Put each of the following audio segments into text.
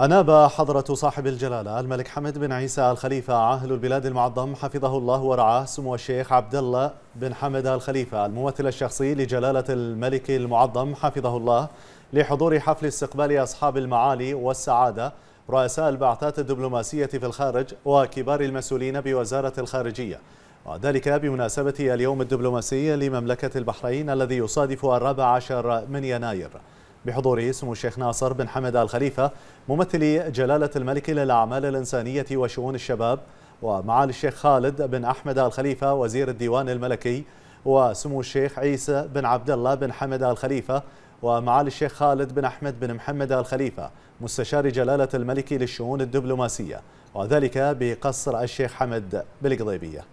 أناب حضرة صاحب الجلالة الملك حمد بن عيسى الخليفة عاهل البلاد المعظم حفظه الله ورعاه سمو الشيخ عبد الله بن حمد الخليفة الممثل الشخصي لجلالة الملك المعظم حفظه الله لحضور حفل استقبال أصحاب المعالي والسعادة رؤساء البعثات الدبلوماسية في الخارج وكبار المسؤولين بوزارة الخارجية وذلك بمناسبة اليوم الدبلوماسي لمملكة البحرين الذي يصادف الرابع عشر من يناير بحضور سمو الشيخ ناصر بن حمد آل خليفة ممثلي جلالة الملك للأعمال الإنسانية وشؤون الشباب ومعالي الشيخ خالد بن أحمد آل خليفة وزير الديوان الملكي وسمو الشيخ عيسى بن عبد الله بن حمد آل خليفة ومعالي الشيخ خالد بن أحمد بن محمد آل خليفة مستشار جلالة الملك للشؤون الدبلوماسية وذلك بقصر الشيخ حمد بالقضيبية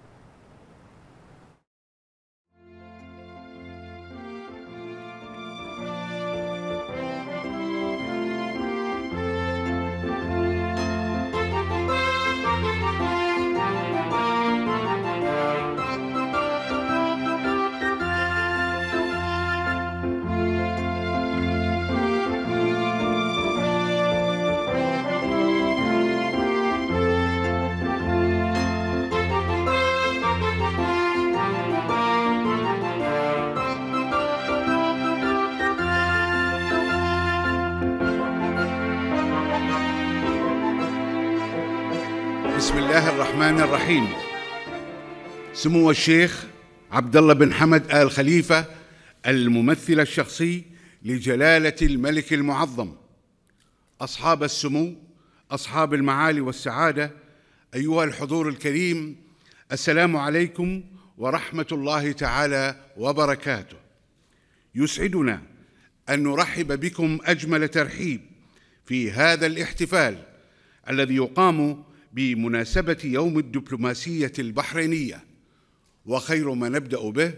الرحمن الرحيم سمو الشيخ عبد الله بن حمد آل خليفة الممثل الشخصي لجلالة الملك المعظم أصحاب السمو أصحاب المعالي والسعادة أيها الحضور الكريم السلام عليكم ورحمة الله تعالى وبركاته يسعدنا أن نرحب بكم أجمل ترحيب في هذا الاحتفال الذي يقام بمناسبة يوم الدبلوماسية البحرينية وخير ما نبدأ به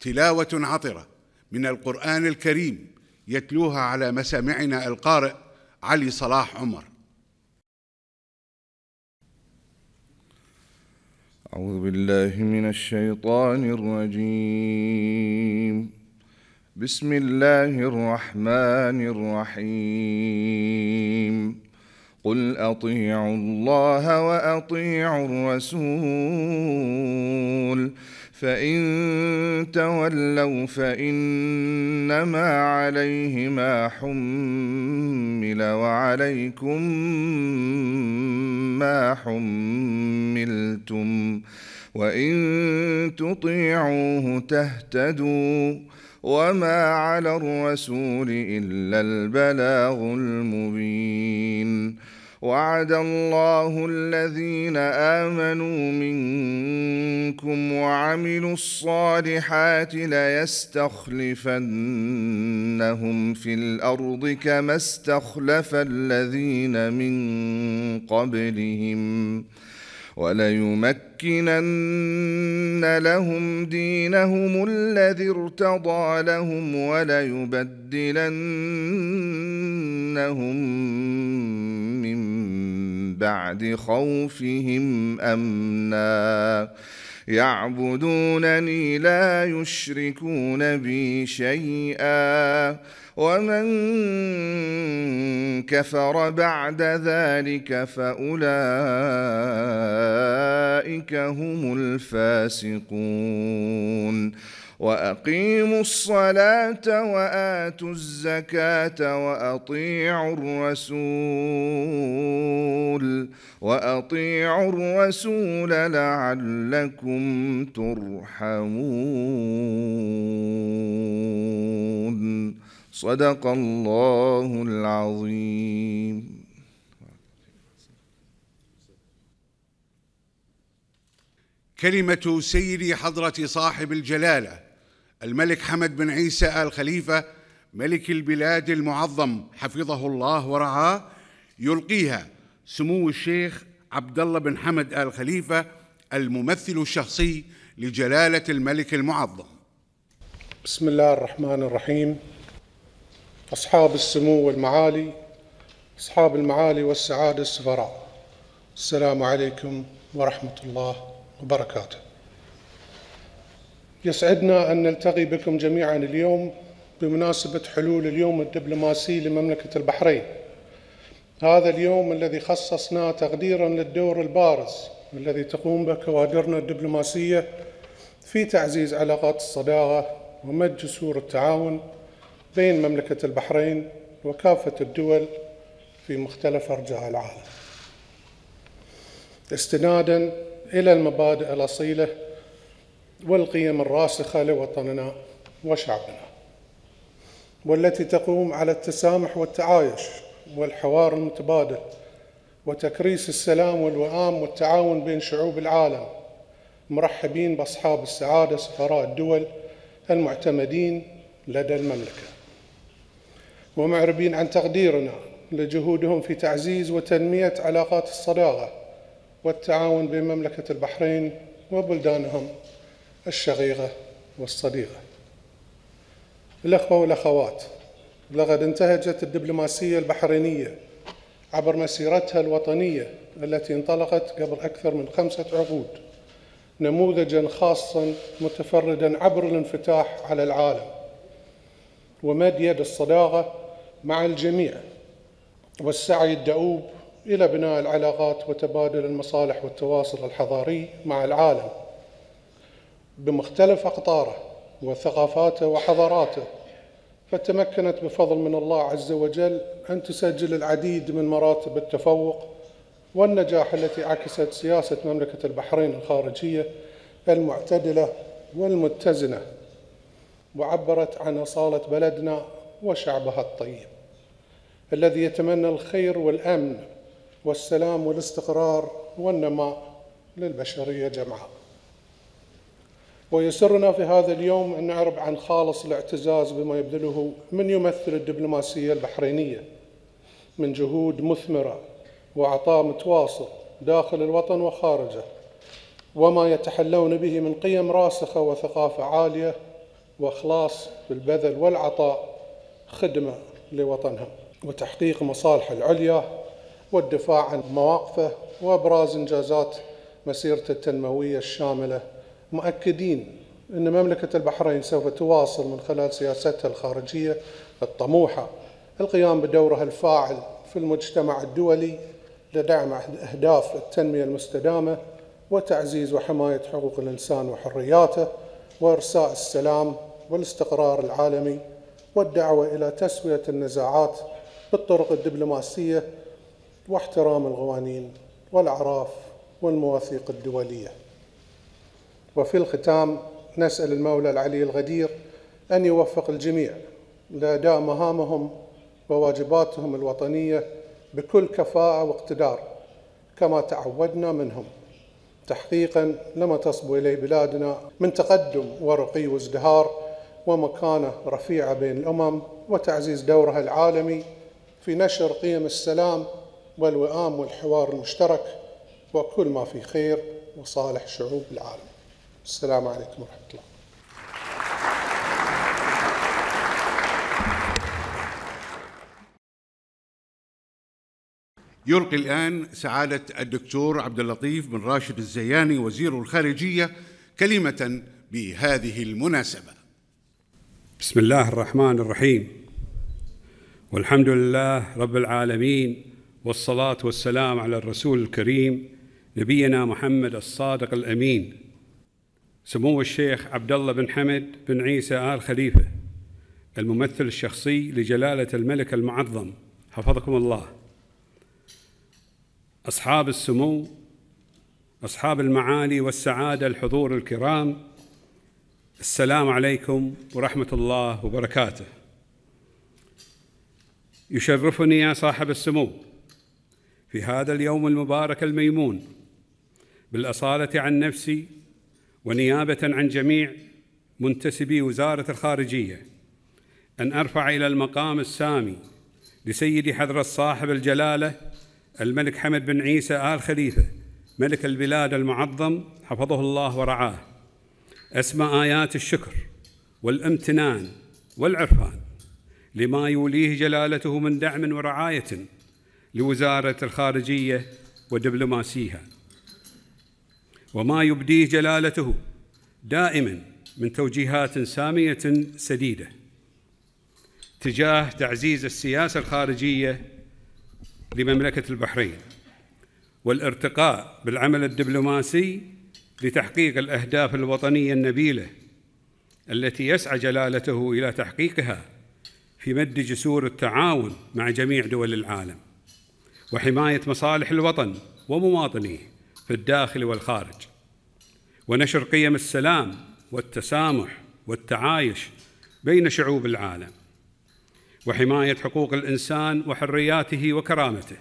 تلاوة عطرة من القرآن الكريم يتلوها على مسامعنا القارئ علي صلاح عمر أعوذ بالله من الشيطان الرجيم بسم الله الرحمن الرحيم قل اطيعوا الله واطيعوا الرسول فان تولوا فانما عليه ما حمل وعليكم ما حملتم وان تطيعوه تهتدوا وما على الرسول الا البلاغ المبين وعد الله الذين امنوا منكم وعملوا الصالحات ليستخلفنهم في الارض كما استخلف الذين من قبلهم وليمكنن لهم دينهم الذي ارتضى لهم وليبدلنهم من بعد خوفهم امنا يعبدونني لا يشركون بي شيئا ومن كفر بعد ذلك فاولئك أولئك هم الفاسقون وأقيموا الصلاة وآتوا الزكاة وأطيعوا الرسول وأطيعوا الرسول لعلكم ترحمون صدق الله العظيم كلمة سيدي حضرة صاحب الجلالة الملك حمد بن عيسى آل خليفة ملك البلاد المعظم حفظه الله ورعاه يلقيها سمو الشيخ عبد الله بن حمد آل خليفة الممثل الشخصي لجلالة الملك المعظم بسم الله الرحمن الرحيم أصحاب السمو والمعالي أصحاب المعالي والسعادة السفراء السلام عليكم ورحمة الله وبركاته يسعدنا أن نلتقي بكم جميعا اليوم بمناسبة حلول اليوم الدبلوماسي لمملكة البحرين هذا اليوم الذي خصصناه تقديرا للدور البارز الذي تقوم به كوادرنا الدبلوماسية في تعزيز علاقات الصداقة ومد جسور التعاون بين مملكة البحرين وكافة الدول في مختلف أرجاء العالم استنادا إلى المبادئ الأصيلة والقيم الراسخة لوطننا وشعبنا والتي تقوم على التسامح والتعايش والحوار المتبادل وتكريس السلام والوئام والتعاون بين شعوب العالم مرحبين بأصحاب السعادة سفراء الدول المعتمدين لدى المملكة ومعربين عن تقديرنا لجهودهم في تعزيز وتنمية علاقات الصداقة والتعاون بين مملكة البحرين وبلدانهم الشقيقة والصديقة الأخوة والأخوات لقد انتهجت الدبلوماسية البحرينية عبر مسيرتها الوطنية التي انطلقت قبل أكثر من خمسة عقود نموذجا خاصا متفردا عبر الانفتاح على العالم ومد يد الصداقة مع الجميع والسعي الدؤوب إلى بناء العلاقات وتبادل المصالح والتواصل الحضاري مع العالم بمختلف أقطاره وثقافاته وحضاراته فتمكنت بفضل من الله عز وجل أن تسجل العديد من مراتب التفوق والنجاح التي عكست سياسة مملكة البحرين الخارجية المعتدلة والمتزنة وعبرت عن أصالة بلدنا وشعبها الطيب الذي يتمنى الخير والأمن والسلام والاستقرار والنماء للبشرية جمعاء ويسرنا في هذا اليوم أن نعرب عن خالص الاعتزاز بما يبذله من يمثل الدبلوماسية البحرينية من جهود مثمرة وعطاء متواصل داخل الوطن وخارجه وما يتحلون به من قيم راسخة وثقافة عالية وإخلاص بالبذل والعطاء خدمة لوطنها وتحقيق مصالح العليا والدفاع عن مواقفه وابراز انجازات مسيرته التنمويه الشامله مؤكدين ان مملكه البحرين سوف تواصل من خلال سياستها الخارجيه الطموحه القيام بدورها الفاعل في المجتمع الدولي لدعم اهداف التنميه المستدامه وتعزيز وحمايه حقوق الانسان وحرياته وارساء السلام والاستقرار العالمي والدعوه الى تسويه النزاعات بالطرق الدبلوماسيه واحترام القوانين والأعراف والمواثيق الدولية وفي الختام نسأل المولى العلي الغدير أن يوفق الجميع لأداء مهامهم وواجباتهم الوطنية بكل كفاءة واقتدار كما تعودنا منهم تحقيقا لما تصبو إليه بلادنا من تقدم ورقي وازدهار ومكانة رفيعة بين الأمم وتعزيز دورها العالمي في نشر قيم السلام والوئام والحوار المشترك وكل ما في خير وصالح شعوب العالم السلام عليكم ورحمة الله يلقي الآن سعادة الدكتور عبد اللطيف بن راشد الزياني وزير الخارجية كلمة بهذه المناسبة. بسم الله الرحمن الرحيم والحمد لله رب العالمين والصلاة والسلام على الرسول الكريم نبينا محمد الصادق الأمين سمو الشيخ عبد الله بن حمد بن عيسى آل خليفة الممثل الشخصي لجلالة الملك المعظم حفظكم الله أصحاب السمو أصحاب المعالي والسعادة الحضور الكرام السلام عليكم ورحمة الله وبركاته يشرفني يا صاحب السمو في هذا اليوم المبارك الميمون بالأصالة عن نفسي ونيابة عن جميع منتسبي وزارة الخارجية أن أرفع إلى المقام السامي لسيدي حضرة صاحب الجلالة الملك حمد بن عيسى آل خليفة ملك البلاد المعظم حفظه الله ورعاه أسمى آيات الشكر والامتنان والعرفان لما يوليه جلالته من دعم ورعاية لوزارة الخارجية ودبلوماسيها وما يبديه جلالته دائما من توجيهات سامية سديدة تجاه تعزيز السياسة الخارجية لمملكة البحرين والارتقاء بالعمل الدبلوماسي لتحقيق الأهداف الوطنية النبيلة التي يسعى جلالته إلى تحقيقها في مد جسور التعاون مع جميع دول العالم وحماية مصالح الوطن ومواطنيه في الداخل والخارج ونشر قيم السلام والتسامح والتعايش بين شعوب العالم وحماية حقوق الإنسان وحرياته وكرامته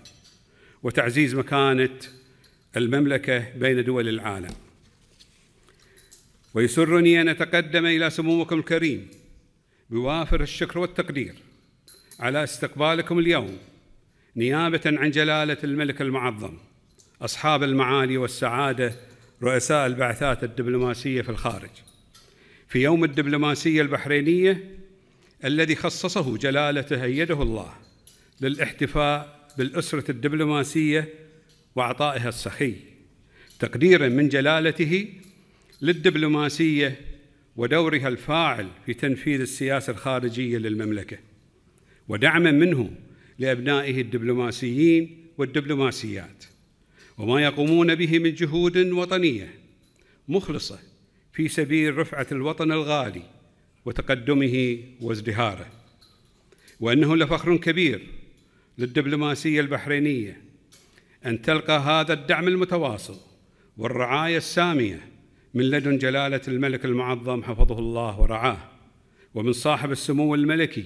وتعزيز مكانة المملكة بين دول العالم ويسرني أن أتقدم إلى سموكم الكريم بوافر الشكر والتقدير على استقبالكم اليوم نيابة عن جلالة الملك المعظم أصحاب المعالي والسعادة رؤساء البعثات الدبلوماسية في الخارج في يوم الدبلوماسية البحرينية الذي خصصه جلالته أيده الله للاحتفاء بالأسرة الدبلوماسية وعطائها السخي تقديرا من جلالته للدبلوماسية ودورها الفاعل في تنفيذ السياسة الخارجية للمملكة ودعما منه لأبنائه الدبلوماسيين والدبلوماسيات وما يقومون به من جهود وطنية مخلصة في سبيل رفعة الوطن الغالي وتقدمه وازدهاره وأنه لفخر كبير للدبلوماسية البحرينية أن تلقى هذا الدعم المتواصل والرعاية السامية من لدن جلالة الملك المعظم حفظه الله ورعاه ومن صاحب السمو الملكي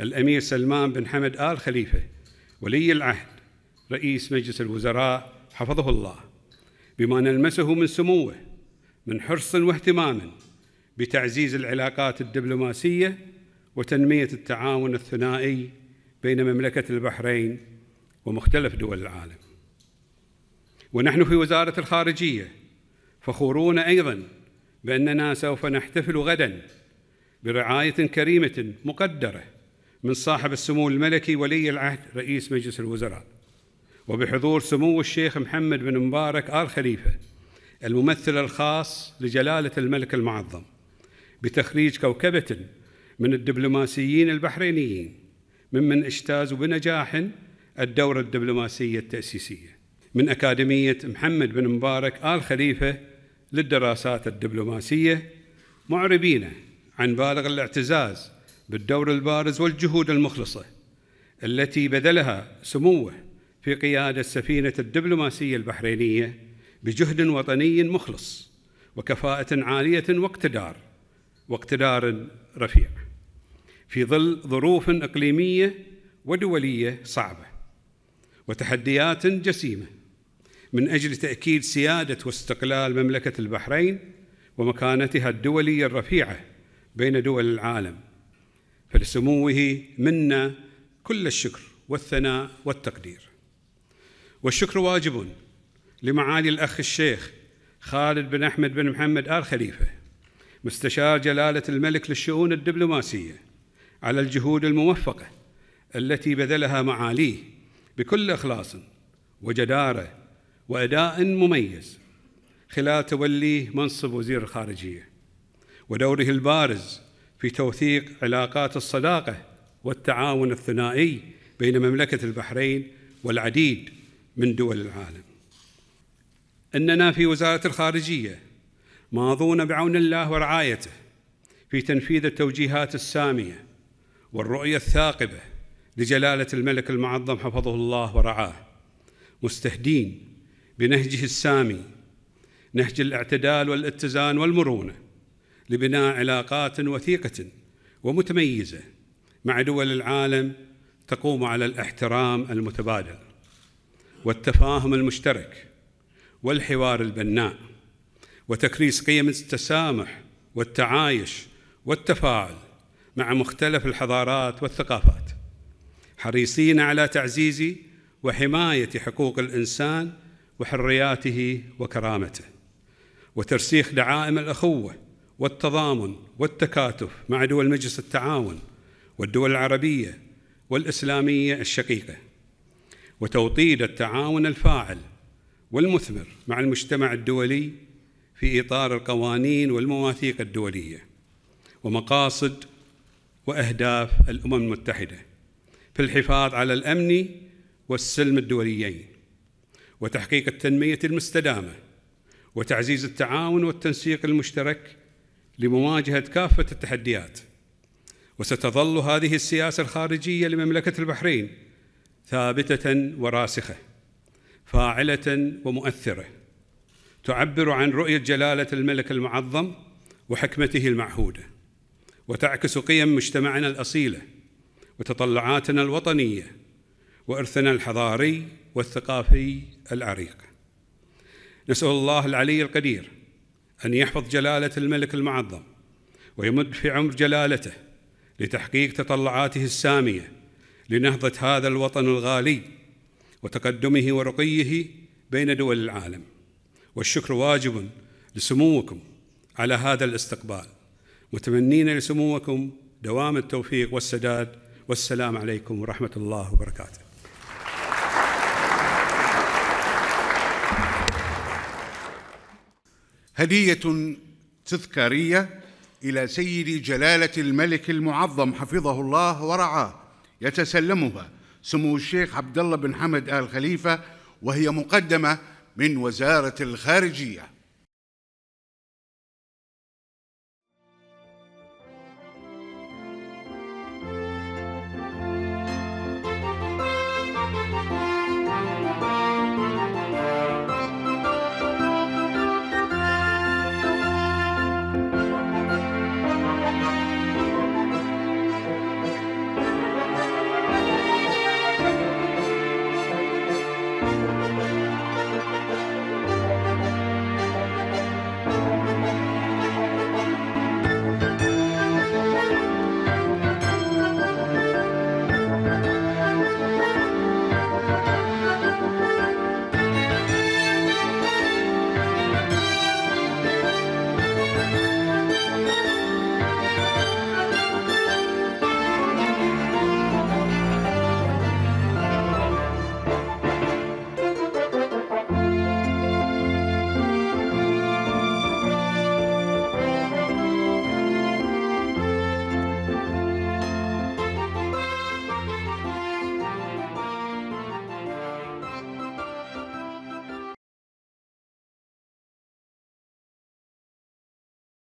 الأمير سلمان بن حمد آل خليفة ولي العهد رئيس مجلس الوزراء حفظه الله بما نلمسه من سموه من حرص واهتمام بتعزيز العلاقات الدبلوماسية وتنمية التعاون الثنائي بين مملكة البحرين ومختلف دول العالم ونحن في وزارة الخارجية فخورون أيضا بأننا سوف نحتفل غدا برعاية كريمة مقدرة من صاحب السمو الملكي ولي العهد رئيس مجلس الوزراء وبحضور سمو الشيخ محمد بن مبارك آل خليفة الممثل الخاص لجلالة الملك المعظم بتخريج كوكبة من الدبلوماسيين البحرينيين ممن اجتازوا بنجاح الدورة الدبلوماسية التأسيسية من أكاديمية محمد بن مبارك آل خليفة للدراسات الدبلوماسية معربين عن بالغ الاعتزاز بالدور البارز والجهود المخلصه التي بذلها سموه في قياده سفينه الدبلوماسيه البحرينيه بجهد وطني مخلص وكفاءه عاليه واقتدار واقتدار رفيع في ظل ظروف اقليميه ودوليه صعبه وتحديات جسيمه من اجل تاكيد سياده واستقلال مملكه البحرين ومكانتها الدوليه الرفيعه بين دول العالم فلسموه منا كل الشكر والثناء والتقدير والشكر واجب لمعالي الأخ الشيخ خالد بن أحمد بن محمد آل خليفة مستشار جلالة الملك للشؤون الدبلوماسية على الجهود الموفقة التي بذلها معاليه بكل إخلاص وجدارة وأداء مميز خلال توليه منصب وزير الخارجية ودوره البارز في توثيق علاقات الصداقة والتعاون الثنائي بين مملكة البحرين والعديد من دول العالم إننا في وزارة الخارجية ماضون بعون الله ورعايته في تنفيذ التوجيهات السامية والرؤية الثاقبة لجلالة الملك المعظم حفظه الله ورعاه مستهدين بنهجه السامي نهج الاعتدال والاتزان والمرونه لبناء علاقات وثيقة ومتميزة مع دول العالم تقوم على الاحترام المتبادل والتفاهم المشترك والحوار البناء وتكريس قيم التسامح والتعايش والتفاعل مع مختلف الحضارات والثقافات حريصين على تعزيز وحماية حقوق الإنسان وحرياته وكرامته وترسيخ دعائم الأخوة والتضامن والتكاتف مع دول مجلس التعاون والدول العربية والإسلامية الشقيقة وتوطيد التعاون الفاعل والمثمر مع المجتمع الدولي في إطار القوانين والمواثيق الدولية ومقاصد وأهداف الأمم المتحدة في الحفاظ على الأمن والسلم الدوليين وتحقيق التنمية المستدامة وتعزيز التعاون والتنسيق المشترك لمواجهه كافه التحديات وستظل هذه السياسه الخارجيه لمملكه البحرين ثابته وراسخه فاعله ومؤثره تعبر عن رؤيه جلاله الملك المعظم وحكمته المعهوده وتعكس قيم مجتمعنا الاصيله وتطلعاتنا الوطنيه وارثنا الحضاري والثقافي العريق نسال الله العلي القدير أن يحفظ جلالة الملك المعظم ويمد في عمر جلالته لتحقيق تطلعاته السامية لنهضة هذا الوطن الغالي وتقدمه ورقيه بين دول العالم والشكر واجب لسموكم على هذا الاستقبال متمنين لسموكم دوام التوفيق والسداد والسلام عليكم ورحمة الله وبركاته هدية تذكارية إلى سيد جلالة الملك المعظم حفظه الله ورعاه يتسلمها سمو الشيخ عبد الله بن حمد آل خليفة وهي مقدمة من وزارة الخارجية